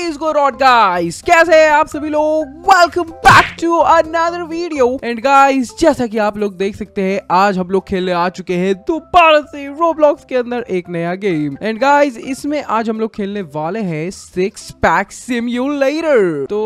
Guys कैसे हैं आप सभी लोग welcome back to another video and guys जैसा कि आप लोग देख सकते हैं आज हम लोग खेलने आ चुके हैं दोबारा से रोब्लॉक्स के अंदर एक नया गेम एंड गाइस इसमें आज हम लोग खेलने वाले हैं सिक्स पैक तो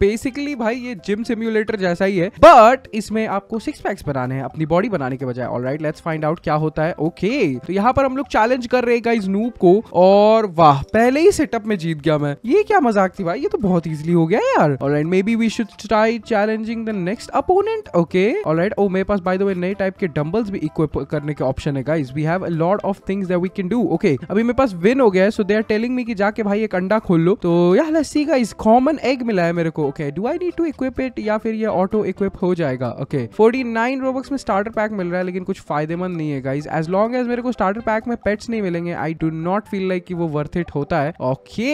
बेसिकली भाई ये जिम सिम्यूलेटर जैसा ही है बट इसमें आपको सिक्स पैक्स बनाने हैं अपनी बॉडी बनाने के बजाय ऑलराइट लेट्स फाइंड आउट क्या होता है ओके okay, तो यहाँ पर हम लोग चैलेंज कर रहे हैं नूब को और वाह पहले ही सेटअप में जीत गया मैं ये क्या क्या मजाक थी भाई ये तो बहुत इजीली हो गया यार alright maybe we should try challenging the next opponent okay alright oh मेरे पास बाय द वे नए टाइप के डंबल्स भी इक्विप करने के ऑप्शन है guys we have a lot of things that we can do okay अभी मेरे पास विन हो गया है सो दे आर टेलिंग मी कि जाके भाई एक अंडा खोल लो तो या let's see guys common egg मिला है मेरे को okay do I need to equip it या फिर ये ऑटो इक्विप हो जाएगा ओके okay. 49 रोबक्स में स्टार्टर पैक मिल रहा है लेकिन कुछ फायदेमंद नहीं है गाइस एज लॉन्ग एज मेरे को स्टार्टर पैक में पेट्स नहीं मिलेंगे I do not feel like कि वो वर्थ इट होता है ओके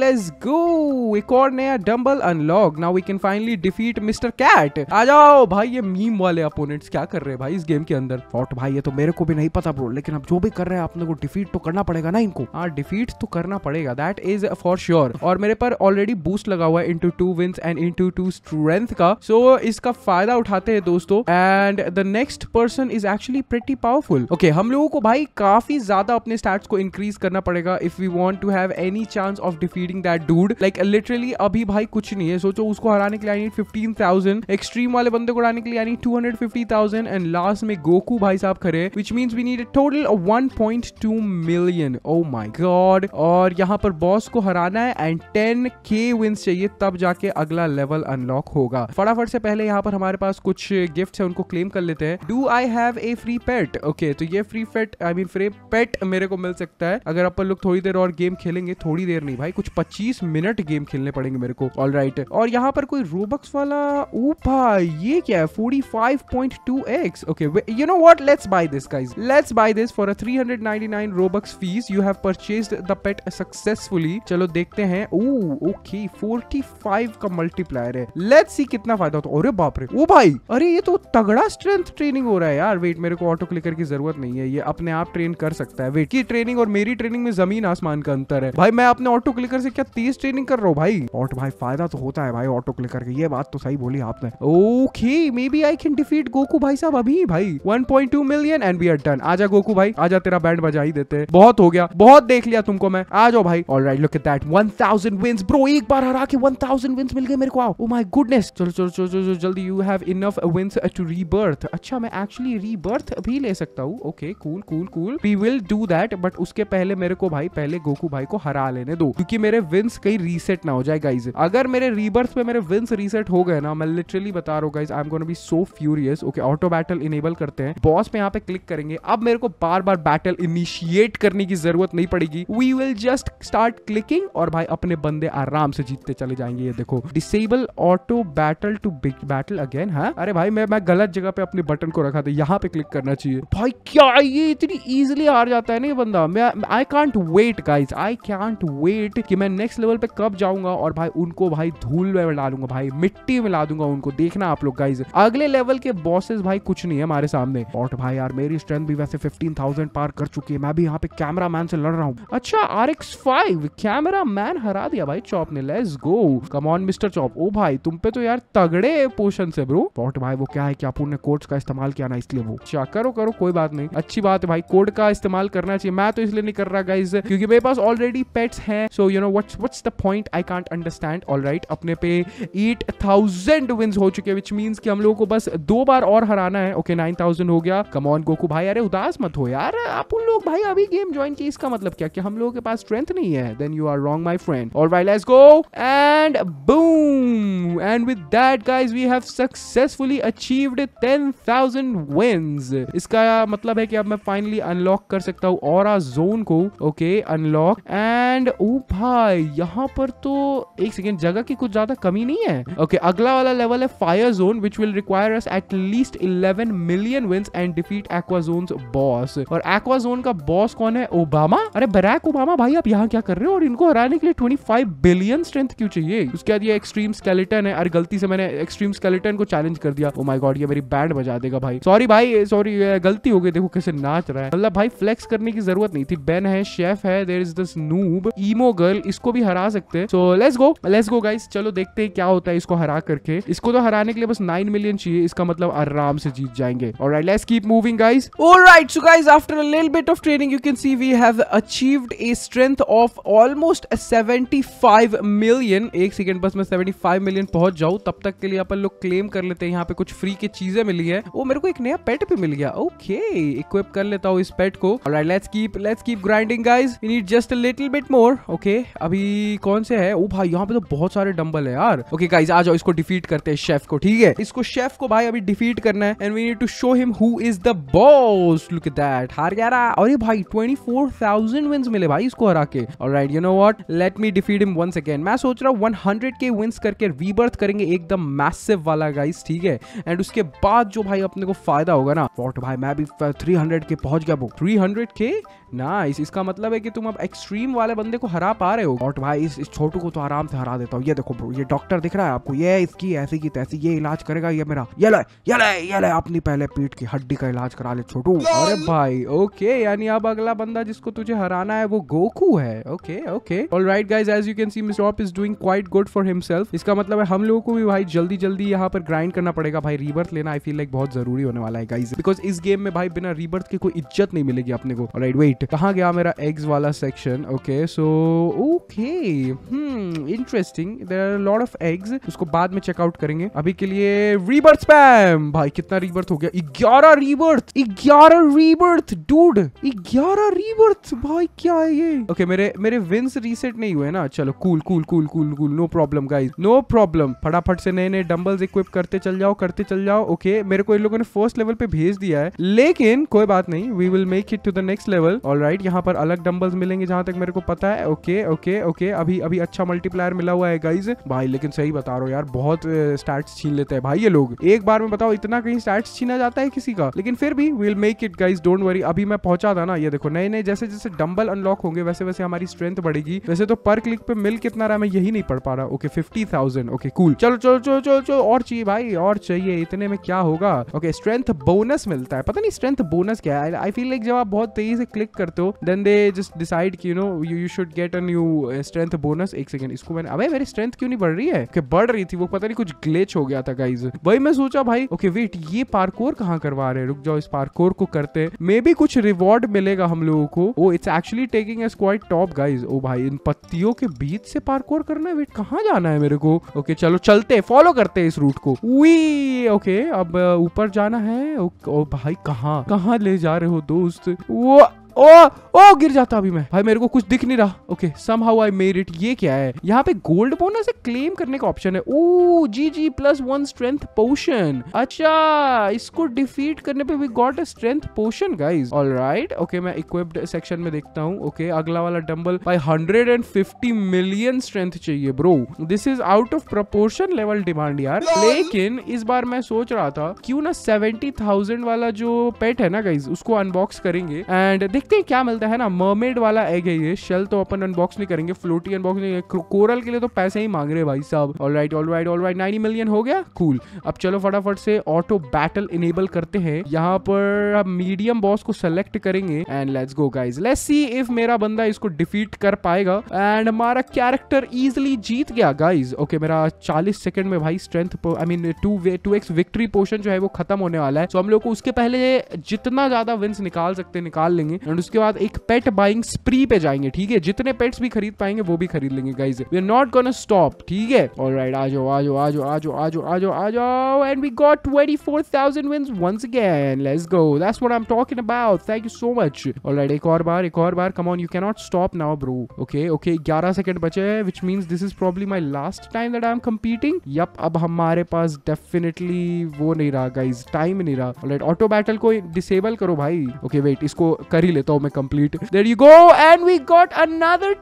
लेट्स गो एक और नया dumbbell unlock now we can finally defeat mister Cat आ जाओ भाई ये मीम वाले अपोनेंट्स क्या कर रहे हैं भाई इस गेम के अंदर फॉट भाई ये तो मेरे को भी नहीं पता ब्रो लेकिन अब जो भी कर रहे हैं आपने को डिफीट तो करना पड़ेगा ना इनको हाँ डिफीट तो करना पड़ेगा दैट इज फॉर श्योर और मेरे पर ऑलरेडी बूस्ट लगा हुआ है into two wins and into two strength का सो so, इसका फायदा उठाते हैं दोस्तों and the next person is actually pretty powerful okay हम लोगों को भाई काफी ज्यादा अपने स्टार्ट को इंक्रीज करना पड़ेगा if you want to have any chance of defeating that that dude like literally अभी भाई कुछ नहीं है सोचो उसको हराने के लिए आई फिफ्टीन थाउजेंड एक्सट्रीम वाले बंदे को हराने के लिए I two hundred fifty thousand and last में गोकू भाई साहब खड़े which means we need total one point two million oh my god और यहाँ पर बॉस को हराना है एंड टेन के विन्स चाहिए तब जाके अगला लेवल अनलॉक होगा फटाफट से पहले यहाँ पर हमारे पास कुछ गिफ्ट है उनको क्लेम कर लेते हैं do I have a free pet okay तो ये free pet I mean free pet मेरे को मिल सकता है अगर अपन लोग थोड़ी देर और गेम खेलेंगे थोड़ी देर नहीं भाई कुछ पच्चीस तीस मिनट गेम खेलने पड़ेंगे मेरे को ऑल राइट और यहाँ पर कोई रोबक्स वाला ऊपा ये क्या है forty five point two x okay you know what let's buy this guys let's buy this for three hundred ninety nine Robux fees you have purchase the pet successfully चलो देखते हैं ओके फोर्टी फाइव का multiplier है let's see कितना फायदा होता है अरे बाप रे ओ भाई अरे ये तो तगड़ा स्ट्रेंथ ट्रेनिंग हो रहा है यार वेट मेरे को ऑटो क्लिकर की जरूरत नहीं है ये अपने आप ट्रेन कर सकता है वेट की ट्रेनिंग और मेरी ट्रेनिंग में जमीन आसमान का अंतर है भाई मैं अपने ऑटो क्लिकर से क्या तीस ट्रेनिंग कर रहा हूँ भाई ऑटो भाई फायदा तो होता है भाई ऑटो क्लिक करके ये बात तो सही बोली आपने okay maybe I can defeat Goku भाई साहब अभी भाई one point two million and B R done आजा गोकू भाई आजा तेरा बैंड बजा ही देते बहुत हो गया बहुत देख लिया तुमको मैं आ जाओ भाई all right look at that one thousand wins bro एक बार हरा के वन थाउजेंड विंस मिल गए मेरे को आओ ओ माय गुडनेस चलो चलो चलो चलो जल्दी you have enough wins to rebirth अच्छा मैं एक्चुअली रीबर्थ भी ले सकता हूँ okay cool cool cool we will do that but उसके पहले मेरे को भाई पहले गोकू भाई को हरा लेने दो क्योंकि मेरे विंस विंस कहीं रीसेट ना हो जाए गाइज अगर मेरे रीबर्थ पे मेरे विंस रीसेट हो गए ना मैं लिटरली बता रहा हूँ guys I am gonna be so furious okay auto battle enable करते हैं बॉस पे यहाँ पे क्लिक करेंगे अब मेरे को बार बार बैटल इनिशिएट करने की जरूरत नहीं पड़ेगी we will just start clicking और भाई अपने बंदे आराम से जीतते चले जाएंगे ये देखो disable auto battle to big battle again है अरे भाई मैं मैं गलत जगह पे अपने बटन को रखा था यहाँ पे क्लिक करना चाहिए भाई क्या ये इतनी इजिली हार जाता है ना ये बंदा मैं I can't wait guys I can't wait कि मैं नेक्स्ट नेक्स्ट लेवल पे कब जाऊंगा और भाई उनको भाई धूल में मिला दूंगा भाई मिट्टी में ला दूंगा उनको देखना आप लोग गाइज अगले लेवल के बॉसेस भाई कुछ नहीं है हमारे सामने और भाई यार मेरी स्ट्रेंथ भी वैसे फिफ्टीन थाउजेंड पार कर चुकी है मैं भी यहाँ पे कैमरा मैन से लड़ रहा हूँ अच्छा R X five cameraman हरा दिया भाई चौप ने let's go come on mister Chop ओ भाई तुम पे तो यार तगड़े पोशन से ब्रो बॉट भाई वो क्या है क्या अपूर्ण कोर्ट का इस्तेमाल किया ना इसलिए वो अच्छा करो करो कोई बात नहीं अच्छी बात है भाई कोड का इस्तेमाल करना चाहिए मैं तो इसलिए नहीं कर रहा गाइज क्योंकि मेरे पास ऑलरेडी पेट्स हैं so you know what's what's the point I can't understand all right अपने पे 8000 विंस हो चुके विच मींस कि हम लोगों को बस दो बार और हराना है ओके okay, 9000 हो गया कम ऑन गोकू भाई अरे उदास मत हो यार आप उन लोग भाई अभी गेम ज्वाइन की इसका मतलब क्या कि हम लोगों के पास स्ट्रेंथ नहीं है then you are wrong my friend alright let's go and boom and with that guys we have successfully achieved 10000 wins इसका मतलब है कि अब मैं फाइनली अनलॉक कर सकता हूं और जोन को ओके अनलॉक एंड ओ भाई यहाँ पर तो एक सेकेंड जगह की कुछ ज्यादा कमी नहीं है ओके okay, अगला वाला लेवल है fire zone which will require us at least eleven million wins and defeat aqua zone boss और एक्वा जोन का बॉस कौन है ओबामा अरे बराक ओबामा भाई आप यहाँ क्या कर रहे हो और इनको हराने के लिए ट्वेंटी फाइव बिलियन स्ट्रेंथ क्यों चाहिए उसके बाद ये एक्सट्रीम स्केलेटन है अरे गलती से मैंने एक्सट्रीम स्केलेटन को चैलेंज कर दिया ओ माई गॉड ये मेरी बैंड बजा देगा भाई सॉरी भाई सॉरी गलती हो गई देखो कैसे नाच रहा है मतलब भाई फ्लेक्स करने की जरूरत नहीं थी बेन है शेफ है there is this noob emo girl इसको भी भी हरा सकते हैं so let's go let's go guys चलो देखते हैं क्या होता है इसको हरा करके इसको तो हराने के लिए बस नाइन मिलियन चाहिए इसका मतलब आराम से जीत जाएंगे और let's keep moving guys all right so guys after lil bit of training you can see we have achieved a strength of almost seventy five million एक सेकेंड बस मैं सेवेंटी फाइव मिलियन पहुंच जाऊँ तब तक के लिए अपन लोग क्लेम कर लेते हैं यहाँ पे कुछ फ्री की चीजें मिली है वो मेरे को एक नया पेट भी मिल गया ओके इक्विप कर लेता हूँ इस पेट को let's keep let's keep grinding guys you need just little bit more okay अभी भाई कौन से है ओ भाई यहाँ पे तो बहुत सारे डम्बल है यार ओके गाइज आ जाओ इसको डिफीट करते हैं शेफ को ठीक है इसको शेफ को भाई अभी डिफीट करना है and we need to show him who is the boss look that हार गया ग्यारह अरे भाई 24,000 विंस मिले भाई इसको हरा के alright you know what let me defeat him once again मैं सोच रहा हूँ 100k विंस करके रीबर्थ करेंगे एकदम मैसिव वाला गाइस ठीक है एंड उसके बाद जो भाई अपने को फायदा होगा ना वॉट भाई मैं भी 300k पहुंच गया बुक 300k नाइस इसका मतलब है कि तुम अब एक्सट्रीम वाले बंदे को हरा पा रहे हो और तो भाई इस, इस छोटू को तो आराम से हरा देता हूँ ये देखो ये डॉक्टर दिख रहा है आपको ये इसकी ऐसी की तैसी ये इलाज करेगा ये मेरा ये ले ये ले ये ले अपनी पहले पीठ की हड्डी का इलाज करा ले छोटू अरे भाई ओके यानी अब अगला बंदा जिसको तुझे हराना है वो गोकू है okay okay all right guys as you can see mister OP is doing quite good for himself इसका मतलब है हम लोगों को भी भाई जल्दी जल्दी यहाँ पर ग्राइंड करना पड़ेगा भाई रिबर्थ लेना आई फील लाइक बहुत जरूरी होने वाला है गाइज बिकॉज इस गेम में भाई बिना रिबर्थ की कोई इज्जत नहीं मिलेगी अपने को राइट वेट राइट कहा गया मेरा एग्स वाला section okay so okay interesting there are lord of eggs उसको बाद में चेकआउट करेंगे अभी के लिए रीबर्थ स्पैम भाई कितना रीबर्थ हो गया ग्यारह रीबर्थ ग्यारह रीबर्थ डूड ग्यारह रीबर्थ भाई क्या है ये ओके okay, मेरे मेरे विंस रीसेट नहीं हुए ना चलो cool cool cool cool cool no problem guys no problem फटाफट से नए नए डम्बल्स इक्विप करते चल जाओ करते चल जाओ ओके okay, मेरे को इन लोगों ने फर्स्ट लेवल पे भेज दिया है लेकिन कोई बात नहीं we will make it to the next level all right यहाँ पर अलग डम्बल्स मिलेंगे जहां तक मेरे को पता है ओके ओके ओके अभी अभी अच्छा मल्टीप्लायर मिला हुआ है गाइज भाई लेकिन सही बता रहा हूँ यार बहुत स्टार्ट छीन लेते हैं भाई ये लोग एक बार में बताओ इतना कहीं स्टार्ट छीना जाता है किसी का लेकिन फिर भी will make it guys don't worry अभी मैं पहुंचा था ना ये देखो नए नए जैसे जैसे डम्बल अनलॉक होंगे वैसे वैसे हमारी स्ट्रेंथ बढ़ेगी वैसे तो पर क्लिक पे मिल कितना रहा मैं यही नहीं पढ़ पा रहा okay fifty thousand okay cool चलो चलो चलो चलो चलो और चाहिए भाई और चाहिए इतने में क्या होगा ओके स्ट्रेंथ बोनस मिलता है पता नहीं स्ट्रेंथ बोनस क्या है आई फील लाइक जब आप बहुत तेजी से क्लिक करते हो देन दे जस्ट डिसाइड कि you know you you should get a new strength bonus एक सेकंड इसको मैंने अबे मेरी स्ट्रेंथ क्यों नहीं बढ़ रही है कि बढ़ रही थी वो पता नहीं कुछ ग्लिच हो गया था गाइज वही मैं सोचा भाई ओके वेट ये पार्कोर कहाँ करवा रहे हैं रुक जाओ इस पार्कोर को करते हैं मे बी कुछ रिवॉर्ड मिलेगा हम लोगों को oh it's actually taking us quite top guys ओ भाई इन पत्तियों के बीच से पार्कोर करना है वेट कहाँ जाना है मेरे को ओके okay, चलो चलते फॉलो करते हैं इस रूट को वी ओके okay, अब uh, ऊपर जाना है ओ, ओ oh, भाई कहाँ कहाँ ले जा रहे हो दोस्त वो ओ ओ गिर जाता अभी मैं भाई मेरे को कुछ दिख नहीं रहा okay somehow I made it ये क्या है यहाँ पे गोल्ड बोनस से क्लेम करने का ऑप्शन है oh G G plus one strength potion अच्छा इसको डिफीट करने पे we got a strength potion guys all right okay मैं इक्विप्ड सेक्शन में देखता हूँ ओके okay, अगला वाला डम्बल भाई hundred and fifty million strength चाहिए bro this is out of proportion level demand यार लेकिन इस बार मैं सोच रहा था क्यों ना सेवेंटी थाउजेंड वाला जो पेट है ना गाइज उसको अनबॉक्स करेंगे एंड देख देखते हैं क्या मिलता है ना मर्मेड वाला एग है ये शेल तो अपन अनबॉक्स नहीं करेंगे फ्लोटी अनबॉक्स नहीं कोरल के लिए तो पैसे ही मांग रहे भाई साहब all right all right all right ninety million हो गया कूल अब चलो फटाफट से ऑटो बैटल इनेबल करते हैं यहाँ पर हम मीडियम बॉस को सेलेक्ट करेंगे and let's go guys let's see if मेरा बंदा इसको डिफीट कर पाएगा एंड हमारा कैरेक्टर इजिली जीत गया गाइज ओके okay, मेरा चालीस सेकंड में भाई strength I mean two two x victory potion जो है वो खत्म होने वाला है सो so, हम लोग को उसके पहले जितना ज्यादा विंस निकाल सकते निकाल लेंगे एंड उसके बाद एक पेट बाइंग स्प्री पे जाएंगे ठीक है जितने पेट्स भी खरीद पाएंगे वो भी खरीद लेंगे guys we are not gonna stop ठीक है ऑल राइट आ जाओ आ जाओ आ जाओ आ जाओ आ जाओ आ जाओ आ जाओ and we got twenty four thousand wins once again let's go that's what I am talking about thank you so much alright एक और बार एक और बार come on you can not stop now bro okay okay 11 second बचे हैं which means this is probably my last time that I am competing yup अब हमारे पास डेफिनेटली वो नहीं रहा गाइस टाइम नहीं रहा ऑलराइट ऑटो बैटल को डिसेबल करो भाई ओके okay, वेट इसको कर ही लेता करता तो हूँ मैं complete there you go and we got another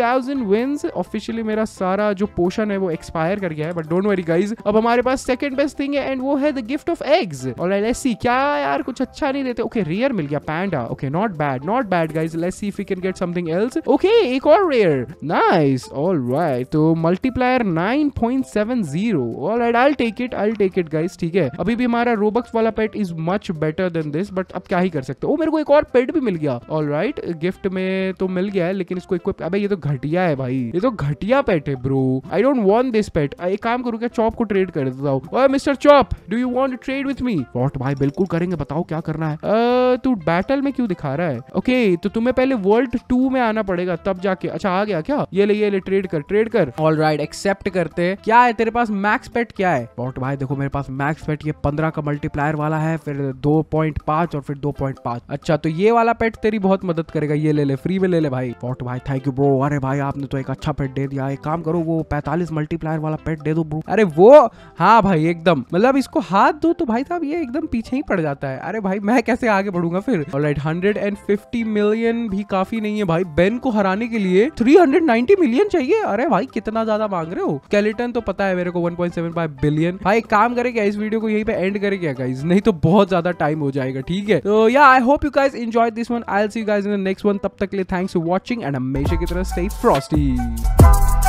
thousand wins officially मेरा सारा जो पोशन है वो एक्सपायर कर गया है बट डोंट वरी गाइज अब हमारे पास सेकंड बेस्ट थिंग है एंड वो है द गिफ्ट ऑफ एग्स और लेसी क्या यार कुछ अच्छा नहीं देते ओके okay, रेयर मिल गया panda okay not bad not bad guys let's see if you can get something else okay एक और रेयर नाइस ऑल राइट तो multiplier nine point seven zero all right I will take it I will take it guys ठीक है अभी भी हमारा Robux वाला pet is much better than this but अब क्या ही कर सकते हो मेरे को एक और पेड भी मिल गया ऑल राइट गिफ्ट में तो मिल गया है लेकिन इसको इक्विप अबे ये तो घटिया है भाई ये तो घटिया पेट है bro I don't want this pet एक काम करूँ क्या चॉप को ट्रेड कर देता हूँ ओए mister Chop do you want to trade with me what भाई बिल्कुल करेंगे बताओ क्या करना है तू बैटल में क्यों दिखा रहा है ओके okay, तो तुम्हें पहले वर्ल्ड टू में आना पड़ेगा तब जाके अच्छा आ गया क्या ये ले ये ले ट्रेड कर ट्रेड कर ऑल राइट एक्सेप्ट करते हैं क्या है तेरे पास मैक्स पेट क्या है वॉट भाई देखो मेरे पास मैक्स पेट ये पंद्रह का मल्टीप्लायर वाला है फिर दो पॉइंट पांच और फिर दो पॉइंट पांच अच्छा तो ये ये वाला पेट तेरी बहुत मदद करेगा ये ले ले फ्री में ले ले भाई फोट भाई थैंक यू ब्रो अरे भाई आपने तो एक अच्छा पेट दे दिया एक काम करो वो पैतालीस मल्टीप्लायर वाला पेट दे दो ब्रो अरे वो हाँ भाई एकदम मतलब इसको हाथ दो तो भाई साहब ये एकदम पीछे ही पड़ जाता है अरे भाई मैं कैसे आगे बढ़ूंगा फिर right hundred and fifty million भी काफी नहीं है भाई बेन को हराने के लिए थ्री हंड्रेड नाइनटी मिलियन चाहिए अरे भाई कितना ज्यादा मांग रहे हो स्केलेटन तो पता है मेरे को one point seven five billion भाई एक काम करे क्या इस वीडियो को यहीं पे एंड करे क्या गाइज नहीं तो बहुत ज्यादा टाइम हो जाएगा ठीक है तो या I hope you guys enjoyed this one i'll see you guys in the next one Tap takle. thanks for watching and hamisha ki tarah stay frosty